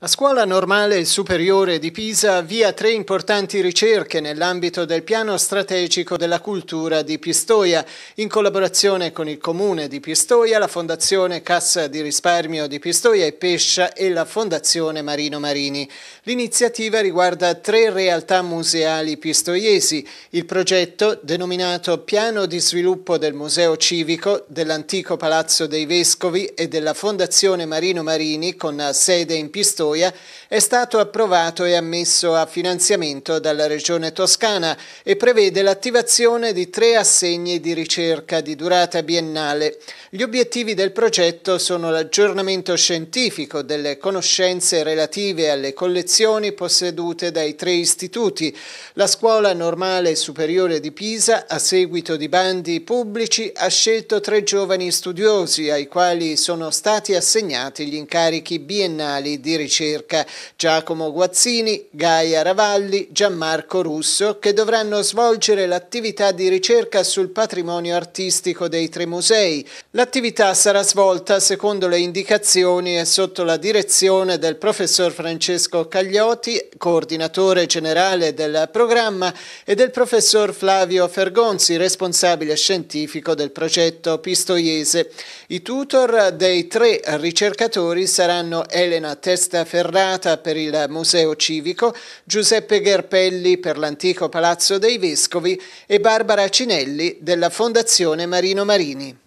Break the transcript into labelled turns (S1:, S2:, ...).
S1: A Scuola Normale Superiore di Pisa avvia tre importanti ricerche nell'ambito del piano strategico della cultura di Pistoia, in collaborazione con il Comune di Pistoia, la Fondazione Cassa di Risparmio di Pistoia e Pescia e la Fondazione Marino Marini. L'iniziativa riguarda tre realtà museali pistoiesi. Il progetto, denominato Piano di sviluppo del Museo Civico, dell'antico Palazzo dei Vescovi e della Fondazione Marino Marini con sede in Pistoia, Pistoia, è stato approvato e ammesso a finanziamento dalla Regione Toscana e prevede l'attivazione di tre assegni di ricerca di durata biennale. Gli obiettivi del progetto sono l'aggiornamento scientifico delle conoscenze relative alle collezioni possedute dai tre istituti, la Scuola Normale Superiore di Pisa, a seguito di bandi pubblici, ha scelto tre giovani studiosi ai quali sono stati assegnati gli incarichi biennali di ricerca ricerca Giacomo Guazzini, Gaia Ravalli, Gianmarco Russo, che dovranno svolgere l'attività di ricerca sul patrimonio artistico dei tre musei. L'attività sarà svolta secondo le indicazioni e sotto la direzione del professor Francesco Cagliotti, coordinatore generale del programma, e del professor Flavio Fergonzi, responsabile scientifico del progetto Pistoiese. I tutor dei tre ricercatori saranno Elena Testa Ferrata per il Museo Civico, Giuseppe Gherpelli per l'antico Palazzo dei Vescovi e Barbara Cinelli della Fondazione Marino Marini.